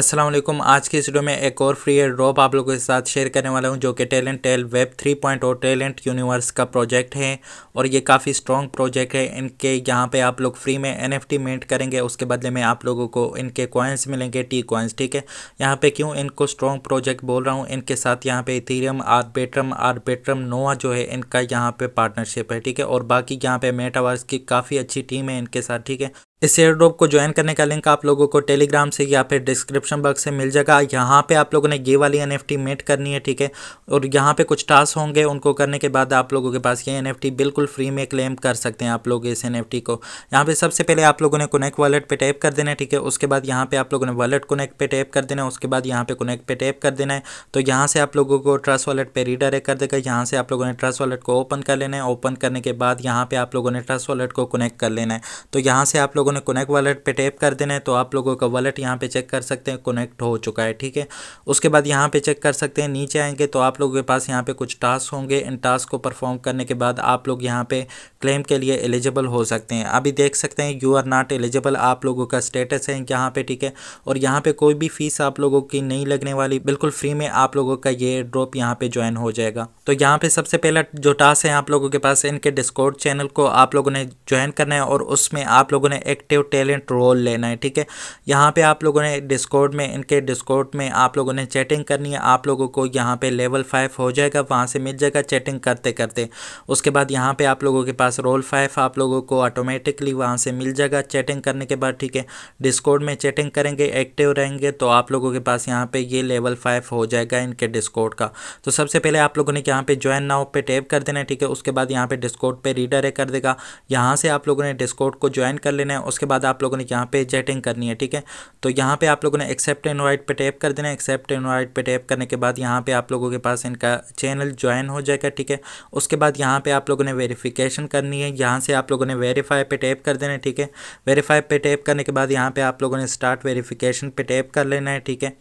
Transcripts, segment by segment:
असलम आज की इस वीडियो में एक और फ्री एयर ड्रॉप आप लोगों के साथ शेयर करने वाला हूं जो कि talent tale web 3.0 talent universe का प्रोजेक्ट है और ये काफ़ी स्ट्रॉन्ग प्रोजेक्ट है इनके यहाँ पे आप लोग फ्री में एन एफ मेंट करेंगे उसके बदले में आप लोगों को इनके कॉइन्स मिलेंगे टी कॉइन्स ठीक है यहाँ पर क्यों इनको स्ट्रॉन्ग प्रोजेक्ट बोल रहा हूँ इनके साथ यहाँ पे इथीरियम आर आर्बेट्रम नोवा जो है इनका यहाँ पर पार्टनरशिप है ठीक है और बाकी यहाँ पर मेटावर्स की काफ़ी अच्छी टीम है इनके साथ ठीक है इस एयर ड्रॉप को ज्वाइन करने का लिंक आप लोगों को टेलीग्राम से या फिर डिस्क्रिप्शन बॉक्स से मिल जाएगा यहाँ पे आप लोगों ने ये वाली एनएफटी मेट करनी है ठीक है और यहाँ पे कुछ टास्क होंगे उनको करने के बाद आप लोगों के पास ये एनएफटी बिल्कुल फ्री में क्लेम कर सकते हैं आप लोग इस एन को यहाँ पे सबसे पहले आप लोगों ने कोनेक्ट वॉलेट पर टैप कर देना है ठीक है उसके बाद यहाँ पर आप लोगों ने वॉलेट कोनेक्ट पर टैप कर देना है उसके बाद यहाँ पर कोनेक्ट पर टैप कर देना है तो यहाँ से आप लोगों को ट्रस्ट वॉलेट पर रीडायरेक्ट कर देगा यहाँ से आप लोगों ने ट्रस्ट वॉलेट को ओपन कर लेना है ओपन करने के बाद यहाँ पर आप लोगों ने ट्रस्ट वॉलेट को कनेक्ट कर लेना है तो यहाँ से आप लोगों लोगों ने कोनेक्ट वॉलेट पे टैप कर देना है तो आप लोगों का वॉलेट यहाँ पे चेक कर सकते हैं कोनेक्ट हो चुका है ठीक है उसके बाद यहाँ पे चेक कर सकते हैं नीचे आएंगे तो आप लोगों के पास यहाँ पे कुछ टास्क होंगे इन टास्क को परफॉर्म करने के बाद आप लोग यहाँ पे क्लेम के लिए एलिजिबल हो सकते हैं अभी देख सकते हैं यू आर नॉट एलिजिबल आप लोगों का स्टेटस है यहाँ पे ठीक है और यहाँ पे कोई भी फीस आप लोगों की नहीं लगने वाली बिल्कुल फ्री में आप लोगों का ये ड्रॉप यहाँ पे ज्वाइन हो जाएगा तो यहाँ पे सबसे पहला जो टास्क है आप लोगों के पास इनके डिस्कोर्ड चैनल को आप लोगों ने ज्वाइन करना है और उसमें आप लोगों ने एक्टिव टैलेंट रोल लेना है ठीक है यहाँ पे आप लोगों ने डिस्कोर्ड में इनके डिस्कोर्ड में आप लोगों ने चैटिंग करनी है आप लोगों को यहाँ पर लेवल फाइव हो जाएगा वहाँ से मिल जाएगा चैटिंग करते करते उसके बाद यहाँ पर आप लोगों के पास रोल फाइव आप लोगों को ऑटोमेटिकली वहाँ से मिल जाएगा चैटिंग करने के बाद ठीक है डिस्कॉर्ड में चैटिंग करेंगे एक्टिव रहेंगे तो आप लोगों के पास यहाँ पर ये लेवल फाइव हो जाएगा इनके डिस्कॉर्ड का तो सबसे पहले आप लोगों ने क्या यहाँ पे ज्वाइन नाउ पे टैप कर देना है ठीक है उसके बाद यहाँ पे डिस्कॉर्ड पे रीडायरेक्ट कर देगा यहाँ से आप लोगों ने डिस्कॉर्ड को ज्वाइन कर लेना है उसके बाद आप लोगों ने यहाँ पे चैटिंग करनी है ठीक है तो यहाँ पे आप लोगों ने एक्सेप्ट इनवाइट पे टैप कर देना है एक्सेप्ट इनवाइट पे टैप करने के बाद यहाँ पे आप लोगों के पास इनका चैनल ज्वाइन हो जाएगा ठीक है उसके बाद यहाँ पे आप लोगों ने वेरीफिकेशन करनी है यहाँ से आप लोगों ने वेरीफाई पे टैप कर देना है ठीक है वेरीफाई पे टैप करने के बाद यहाँ पे आप लोगों ने स्टार्ट वेरीफिकेशन पे टैप कर लेना है ठीक है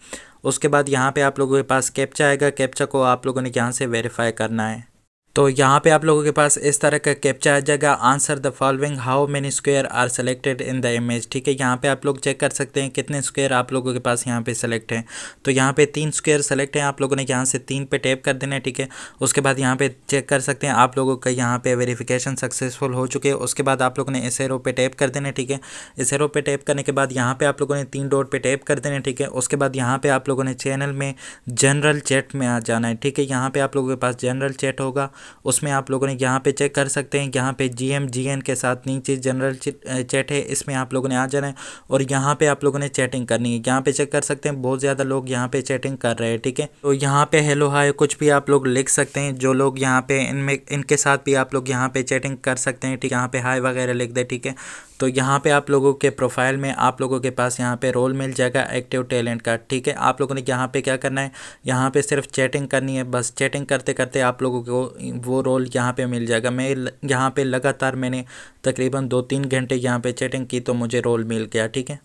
उसके बाद यहाँ पे आप लोगों के पास कैप्चा आएगा कैप्चा को आप लोगों ने यहाँ से वेरीफाई करना है तो यहाँ पे आप लोगों के पास इस तरह का कैप्चा आ जाएगा answer the following how many square are selected in the image ठीक है यहाँ पे आप लोग चेक कर सकते हैं कितने स्क्वेयर आप लोगों के पास यहाँ पे सेलेक्ट हैं तो यहाँ पे तीन स्क्वेयर सेलेक्ट हैं आप लोगों ने यहाँ से तीन पे टैप कर देना है ठीक है उसके बाद यहाँ पे चेक कर सकते हैं आप लोगों का यहाँ पे वेरीफिकेशन सक्सेसफुल हो चुके हैं उसके बाद आप लोगों ने इस एरो पे टैप कर देना है ठीक है इस एरो पे टैप करने के बाद यहाँ पे आप लोगों ने तीन डॉट पे टैप कर देना है ठीक है उसके बाद यहाँ पे आप लोगों ने चैनल में जनरल चैट में आ जाना है ठीक है यहाँ पे आप लोगों के पास जनरल चैट होगा उसमें आप लोगों ने यहाँ पे चेक कर सकते हैं यहाँ पे जी एम जी एन के साथ नीचे जनरल चैट है इसमें आप लोगों ने आ जाना है और यहाँ पे आप लोगों ने चैटिंग करनी है यहाँ पे चेक कर सकते हैं बहुत ज़्यादा लोग यहाँ पे चैटिंग कर रहे हैं ठीक है तो यहाँ पे हेलो हाई कुछ भी आप लोग लिख सकते हैं जो लोग यहाँ पे इनमें इनके साथ भी आप लोग यहाँ पे चैटिंग कर सकते हैं ठीक है यहाँ पे हाई वगैरह लिख दे ठीक है तो यहाँ पे आप लोगों के प्रोफाइल में आप लोगों के पास यहाँ पे रोल मिल जाएगा एक्टिव टैलेंट का ठीक है आप लोगों ने यहाँ पे क्या करना है यहाँ पे सिर्फ चैटिंग करनी है बस चैटिंग करते करते आप लोगों को वो रोल यहाँ पे मिल जाएगा मैं यहाँ पे लगातार मैंने तकरीबन दो तीन घंटे यहाँ पे चैटिंग की तो मुझे रोल मिल गया ठीक है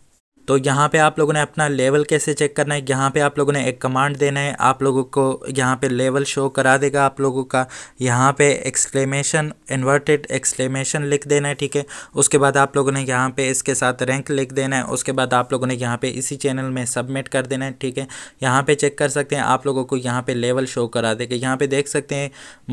तो यहाँ पे आप लोगों ने अपना लेवल कैसे चेक करना है यहाँ पे आप लोगों ने एक कमांड देना है आप लोगों को यहाँ पे लेवल शो करा देगा आप लोगों का यहाँ पे एक्सक्लेमेशन इन्वर्टेड एक्सक्लेमेशन लिख देना है ठीक है उसके बाद आप लोगों ने यहाँ पे इसके साथ रैंक लिख देना है उसके बाद आप लोगों ने यहाँ पर इसी चैनल में सबमिट कर देना है ठीक है यहाँ पर चेक कर सकते हैं आप लोगों को यहाँ पर लेवल शो करा देगा यहाँ पर देख सकते हैं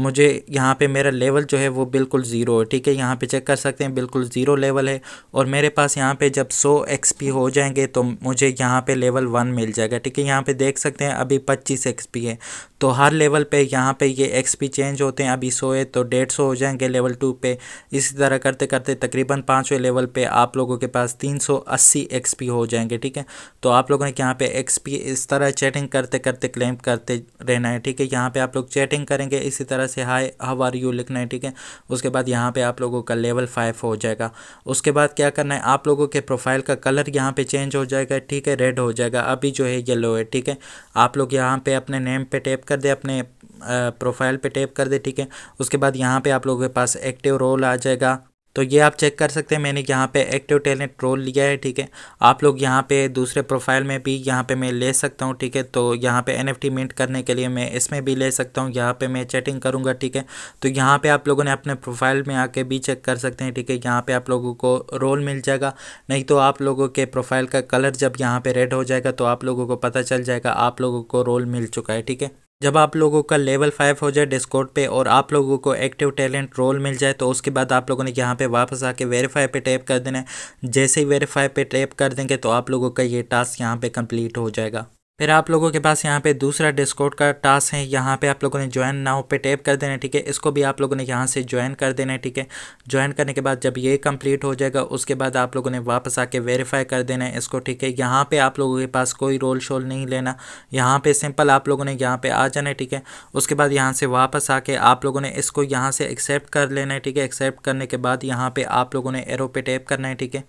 मुझे यहाँ पर मेरा लेवल जो है वो बिल्कुल ज़ीरो है ठीक है यहाँ पर चेक कर सकते हैं बिल्कुल ज़ीरो लेवल है और मेरे पास यहाँ पर जब सौ एक्सपी हो जाए जाएंगे तो मुझे यहाँ पे लेवल वन मिल जाएगा ठीक है यहाँ पे देख सकते हैं अभी पच्चीस एक्सपी है तो हर लेवल पे यहाँ पे ये एक्सपी चेंज होते हैं अभी सोए तो डेढ़ सौ हो जाएंगे लेवल टू पे इसी तरह करते करते तकरीबन पाँचवें लेवल पे आप लोगों के पास तीन सौ अस्सी एक्सपी हो जाएंगे ठीक है तो आप लोगों ने यहाँ पे एक्सपी इस तरह चैटिंग करते करते क्लेम करते रहना है ठीक है यहाँ पर आप लोग चैटिंग करेंगे इसी तरह से हाई हव आर यू लिखना है ठीक है उसके बाद यहाँ पर आप लोगों का लेवल फाइव हो जाएगा उसके बाद क्या करना है आप लोगों के प्रोफाइल का कलर यहाँ पे चेंज हो जाएगा ठीक है रेड हो जाएगा अभी जो है येलो है ठीक है आप लोग यहाँ पे अपने नेम पे टैप कर दे अपने प्रोफाइल पे टैप कर दे ठीक है उसके बाद यहाँ पे आप लोगों के पास एक्टिव रोल आ जाएगा तो ये आप चेक कर सकते हैं मैंने यहाँ पे एक्टिव टैलेंट रोल लिया है ठीक है आप लोग यहाँ पे दूसरे प्रोफाइल में भी यहाँ पे मैं ले सकता हूँ ठीक है तो यहाँ पे एनएफटी मिंट करने के लिए मैं इसमें भी ले सकता हूँ यहाँ पे मैं चैटिंग करूँगा ठीक है तो यहाँ पे आप लोगों ने अपने प्रोफाइल में आके भी चेक कर सकते हैं ठीक है यहाँ पर आप लोगों को रोल मिल जाएगा नहीं तो आप लोगों के प्रोफाइल का कलर जब यहाँ पर रेड हो जाएगा तो आप लोगों को पता चल जाएगा आप लोगों को रोल मिल चुका है ठीक है जब आप लोगों का लेवल फाइव हो जाए डिस्कॉर्ड पे और आप लोगों को एक्टिव टैलेंट रोल मिल जाए तो उसके बाद आप लोगों ने यहाँ पे वापस आके वेरीफाई पे टैप कर देना है जैसे ही वेरीफाई पे टैप कर देंगे तो आप लोगों का ये टास्क यहाँ पे कंप्लीट हो जाएगा फिर आप लोगों के पास यहाँ पे दूसरा डिस्कोड का टास्क है यहाँ पे आप लोगों ने ज्वाइन नाउ पे टैप कर देना है ठीक है इसको भी आप लोगों ने यहाँ से ज्वाइन कर देना है ठीक है ज्वाइन करने के बाद जब ये कंप्लीट हो जाएगा उसके बाद आप लोगों ने वापस आके वेरीफाई कर देना है इसको ठीक है यहाँ पे आप लोगों के पास कोई रोल शोल नहीं लेना यहाँ पर सिंपल आप लोगों ने यहाँ पर आ जाना है ठीक है उसके बाद यहाँ से वापस आके आप लोगों ने इसको यहाँ से एक्सेप्ट कर लेना है ठीक है एक्सेप्ट करने के बाद यहाँ पर आप लोगों ने एरो पे टैप करना है ठीक है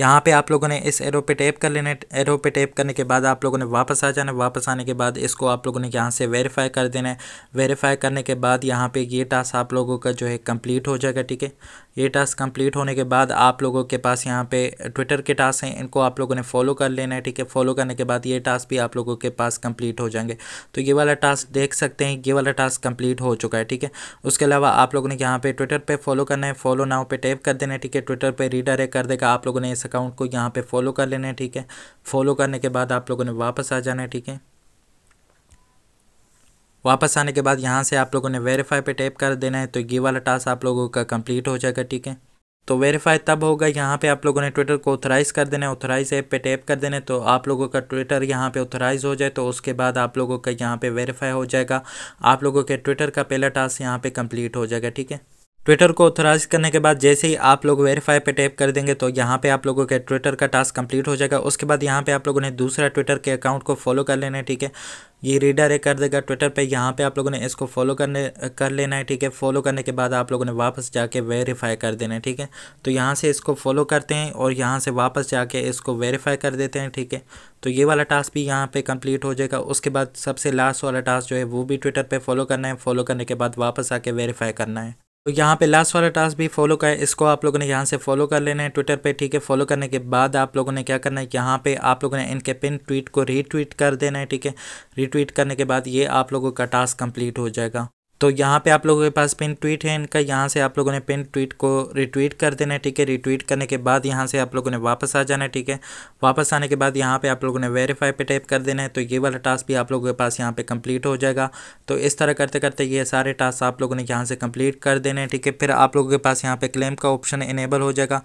यहाँ पे आप लोगों ने इस एरो पे टैप कर लेना एरो पे टैप करने के बाद आप लोगों ने वापस आ जाना वापस आने के बाद इसको आप लोगों ने यहाँ से वेरीफाई कर देना है वेरीफाई करने के बाद यहाँ पे ये टास्क आप लोगों का जो है कंप्लीट हो जाएगा ठीक है ये टास्क कंप्लीट होने के बाद आप लोगों के पास यहाँ पे ट्विटर के टास्क हैं इनको आप लोगों ने फॉलो कर लेना है ठीक है फॉलो करने के बाद ये टास्क भी आप लोगों के पास कंप्लीट हो जाएंगे तो ये वाला टास्क देख सकते हैं ये वाला टास्क कंप्लीट हो चुका है ठीक है उसके अलावा आप लोगों ने यहाँ पे ट्विटर पर फॉलो करना है फॉलो नाव पर टैप कर देना है ठीक है ट्विटर पर रीडायरेक्ट कर देगा आप लोगों ने इस अकाउंट को यहाँ पर फॉलो कर लेना है ठीक है फॉलो करने के बाद आप लोगों ने वापस आ जाना है ठीक है वापस आने के बाद यहाँ से आप लोगों ने वेरीफाई पे टैप कर देना है तो ये वाला टास्क आप लोगों का कंप्लीट हो जाएगा ठीक है तो वेरीफाई तब होगा यहाँ पे आप लोगों ने ट्विटर को ऑथराइज़ कर देना है ऑथराइज ऐप पे टैप कर देना है तो आप लोगों का ट्विटर यहाँ पे ऑथराइज़ हो जाए तो उसके बाद आप लोगों का यहाँ पे वेरीफाई हो जाएगा आप लोगों के ट्विटर का पहला टास्क यहाँ पे कंप्लीट हो जाएगा ठीक है ट्विटर को ऑथोराइज़ करने के बाद जैसे ही आप लोग वेरीफाई पे टैप कर देंगे तो यहाँ पे आप लोगों के ट्विटर का टास्क कंप्लीट हो जाएगा उसके बाद यहाँ पे आप लोगों ने दूसरा ट्विटर के अकाउंट को फॉलो कर लेना है ठीक है ये रीडायरेक्ट कर देगा ट्विटर पे यहाँ पे आप लोगों ने इसको फॉलो करने कर लेना है ठीक है फॉलो करने के बाद आप लोगों ने वापस जाके वेरीफाई कर देना है ठीक है तो यहाँ से इसको फॉलो करते हैं और यहाँ से वापस जाके इसको वेरीफाई कर देते हैं ठीक है तो ये वाला टास्क भी यहाँ पे कंप्लीट हो जाएगा उसके बाद सबसे लास्ट वाला टास्क जो है वो भी ट्विटर पर फॉलो करना है फॉलो करने के बाद वापस आके वेरीफाई करना है तो यहाँ पे लास्ट वाला टास्क भी फॉलो का है इसको आप लोगों ने यहाँ से फॉलो कर लेना है ट्विटर पे ठीक है फॉलो करने के बाद आप लोगों ने क्या करना है यहाँ पे आप लोगों ने इनके पिन ट्वीट को रीट्वीट कर देना है ठीक है रीट्वीट करने के बाद ये आप लोगों का टास्क कंप्लीट हो जाएगा तो यहाँ पे आप लोगों के पास पिन ट्वीट है इनका यहाँ से आप लोगों ने पिन ट्वीट को रिट्वीट कर देना है ठीक है रिट्वीट करने के बाद यहाँ से आप लोगों ने वापस आ जाना है ठीक है वापस आने के बाद यहाँ पे आप लोगों ने वेरीफाई पे टैप कर देना है तो ये वाला टास्क भी आप लोगों के पास यहाँ पे कंप्लीट हो जाएगा तो इस तरह करते करते ये सारे टास्क आप लोगों ने यहाँ से कंप्लीट कर देने हैं ठीक है फिर आप लोगों के पास यहाँ पर क्लेम का ऑप्शन इनेबल हो जाएगा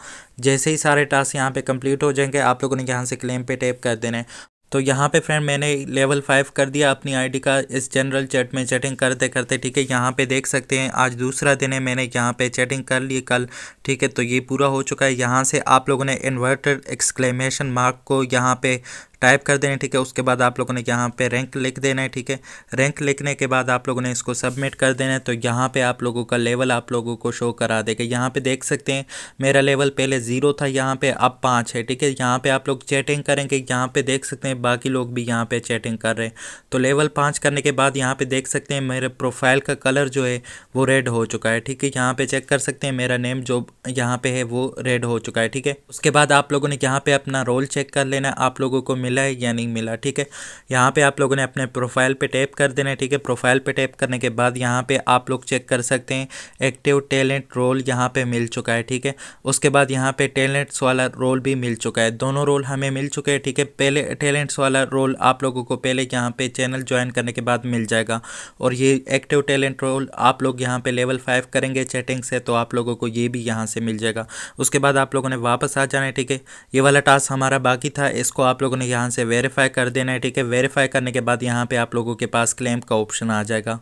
जैसे ही सारे टास्क यहाँ पर कंप्लीट हो जाएंगे आप लोगों ने यहाँ से क्लेम पर टैप कर देना है तो यहाँ पे फ्रेंड मैंने लेवल फाइव कर दिया अपनी आईडी का इस जनरल चैट में चैटिंग करते करते ठीक है यहाँ पे देख सकते हैं आज दूसरा दिन है मैंने यहाँ पे चैटिंग कर ली कल ठीक है तो ये पूरा हो चुका है यहाँ से आप लोगों ने इन्वर्टर एक्सक्लेमेशन मार्क को यहाँ पे टाइप कर देना ठीक है उसके बाद आप लोगों ने यहाँ पे रैंक लिख देना है ठीक है रैंक लिखने के बाद आप लोगों ने इसको सबमिट कर देना है तो यहाँ पे आप लोगों का लेवल आप लोगों को शो करा देगा यहाँ पे देख सकते हैं मेरा लेवल पहले ज़ीरो था यहाँ पे अब पाँच है ठीक है यहाँ पे आप लोग चैटिंग करेंगे यहाँ पे देख सकते हैं बाकी लोग भी यहाँ पे चैटिंग कर रहे हैं तो लेवल पाँच करने के बाद यहाँ पे देख सकते हैं मेरे प्रोफाइल का कलर जो है वो रेड हो चुका है ठीक है यहाँ पे चेक कर सकते हैं मेरा नेम जो यहाँ पे है वो रेड हो चुका है ठीक है उसके बाद आप लोगों ने यहाँ पे अपना रोल चेक कर लेना आप लोगों को मिला है या नहीं मिला ठीक है यहाँ पे आप लोगों ने अपने प्रोफाइल पे टैप कर देना है ठीक है प्रोफाइल पे टैप करने के बाद यहाँ पे आप लोग चेक कर सकते हैं एक्टिव टैलेंट रोल यहाँ पे मिल चुका है ठीक है उसके बाद यहाँ पे टैलेंट्स वाला रोल भी मिल चुका है दोनों रोल हमें मिल चुके हैं ठीक है पहले टैलेंट्स वाला रोल आप लोगों को पहले यहाँ पे चैनल ज्वाइन करने के बाद मिल जाएगा और ये एक्टिव टैलेंट रोल आप लोग यहाँ पे लेवल फाइव करेंगे चैटिंग से तो आप लोगों को ये भी यहाँ से मिल जाएगा उसके बाद आप लोगों ने वापस आ जाना है ठीक है ये वाला टास्क हमारा बाकी था इसको आप लोगों ने यहाँ यहाँ से वेरीफाई कर देना है ठीक है वेरीफाई करने के बाद यहाँ पे आप लोगों के पास क्लेम का ऑप्शन आ जाएगा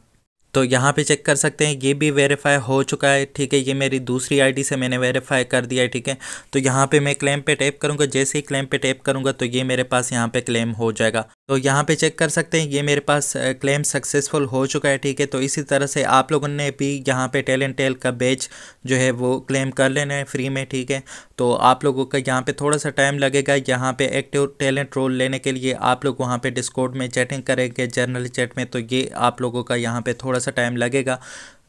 तो यहाँ पे चेक कर सकते हैं ये भी वेरीफाई हो चुका है ठीक है ये मेरी दूसरी आईडी से मैंने वेरीफाई कर दिया है ठीक है तो यहाँ पे मैं क्लेम पे टैप करूँगा जैसे ही क्लेम पे टैप करूँगा तो ये मेरे पास यहाँ पे क्लेम हो जाएगा तो यहाँ पे चेक कर सकते हैं ये मेरे पास क्लेम सक्सेसफुल हो चुका है ठीक है तो इसी तरह से आप लोगों ने भी यहाँ पे टेल एंड टेल का बैच जो है वो क्लेम कर लेना है फ्री में ठीक है तो आप लोगों का यहाँ पे थोड़ा सा टाइम लगेगा यहाँ पे एक्टिव टैलेंट रोल लेने के लिए आप लोग वहाँ पे डिस्कोड में चैटिंग करेंगे जर्नल चैट में तो ये आप लोगों का यहाँ पर थोड़ा सा टाइम लगेगा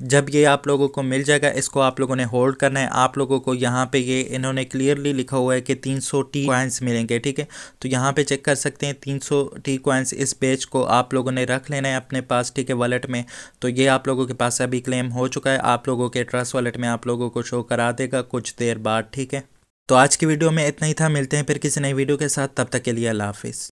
जब ये आप लोगों को मिल जाएगा इसको आप लोगों ने होल्ड करना है आप लोगों को यहाँ पे ये इन्होंने क्लियरली लिखा हुआ है कि 300 सौ टी क्वाइंस मिलेंगे ठीक है तो यहाँ पे चेक कर सकते हैं 300 सौ टी क्वाइंस इस पेज को आप लोगों ने रख लेना है अपने पास ठीक है वॉलेट में तो ये आप लोगों के पास अभी क्लेम हो चुका है आप लोगों के ट्रस्ट वॉलेट में आप लोगों को शो करा देगा कुछ देर बाद ठीक है तो आज की वीडियो में इतना ही था मिलते हैं फिर किसी नई वीडियो के साथ तब तक के लिए अल्लाह हाफिज़